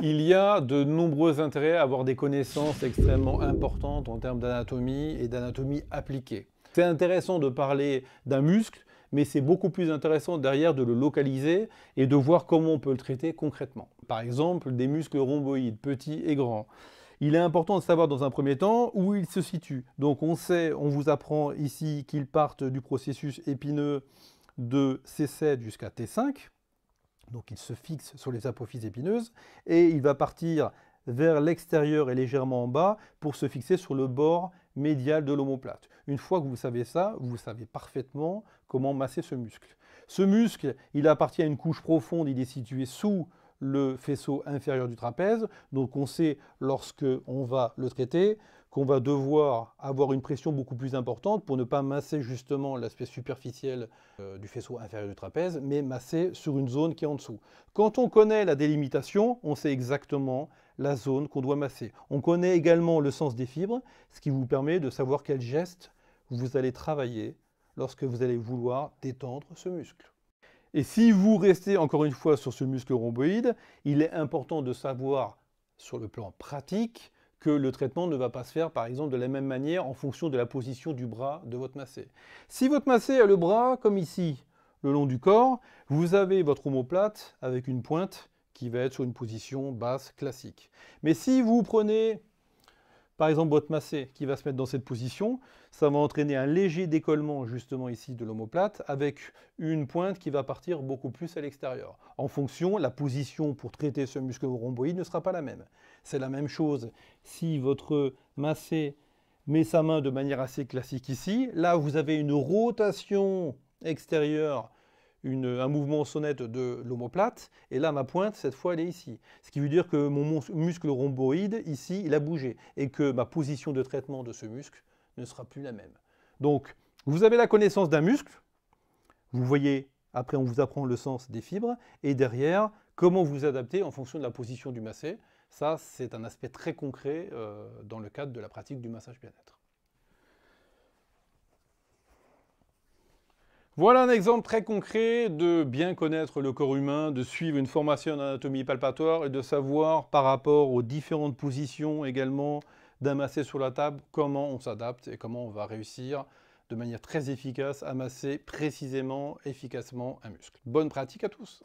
Il y a de nombreux intérêts à avoir des connaissances extrêmement importantes en termes d'anatomie et d'anatomie appliquée. C'est intéressant de parler d'un muscle, mais c'est beaucoup plus intéressant derrière de le localiser et de voir comment on peut le traiter concrètement. Par exemple, des muscles rhomboïdes, petits et grands il est important de savoir dans un premier temps où il se situe. Donc on sait, on vous apprend ici qu'il parte du processus épineux de C7 jusqu'à T5. Donc il se fixe sur les apophyses épineuses et il va partir vers l'extérieur et légèrement en bas pour se fixer sur le bord médial de l'omoplate. Une fois que vous savez ça, vous savez parfaitement comment masser ce muscle. Ce muscle, il appartient à une couche profonde, il est situé sous le faisceau inférieur du trapèze. Donc on sait, lorsque on va le traiter, qu'on va devoir avoir une pression beaucoup plus importante pour ne pas masser justement l'aspect superficiel euh, du faisceau inférieur du trapèze, mais masser sur une zone qui est en dessous. Quand on connaît la délimitation, on sait exactement la zone qu'on doit masser. On connaît également le sens des fibres, ce qui vous permet de savoir quel geste vous allez travailler lorsque vous allez vouloir détendre ce muscle. Et si vous restez encore une fois sur ce muscle rhomboïde, il est important de savoir sur le plan pratique que le traitement ne va pas se faire par exemple de la même manière en fonction de la position du bras de votre massé. Si votre massé a le bras comme ici, le long du corps, vous avez votre omoplate avec une pointe qui va être sur une position basse classique. Mais si vous prenez par exemple, votre massé qui va se mettre dans cette position, ça va entraîner un léger décollement justement ici de l'omoplate avec une pointe qui va partir beaucoup plus à l'extérieur. En fonction, la position pour traiter ce muscle rhomboïde ne sera pas la même. C'est la même chose si votre massé met sa main de manière assez classique ici. Là, vous avez une rotation extérieure un mouvement sonnette de l'omoplate, et là ma pointe, cette fois, elle est ici. Ce qui veut dire que mon muscle rhomboïde, ici, il a bougé, et que ma position de traitement de ce muscle ne sera plus la même. Donc, vous avez la connaissance d'un muscle, vous voyez, après on vous apprend le sens des fibres, et derrière, comment vous adapter en fonction de la position du massé. Ça, c'est un aspect très concret euh, dans le cadre de la pratique du massage bien-être. Voilà un exemple très concret de bien connaître le corps humain, de suivre une formation d'anatomie palpatoire et de savoir par rapport aux différentes positions également d'amasser sur la table comment on s'adapte et comment on va réussir de manière très efficace à masser précisément, efficacement un muscle. Bonne pratique à tous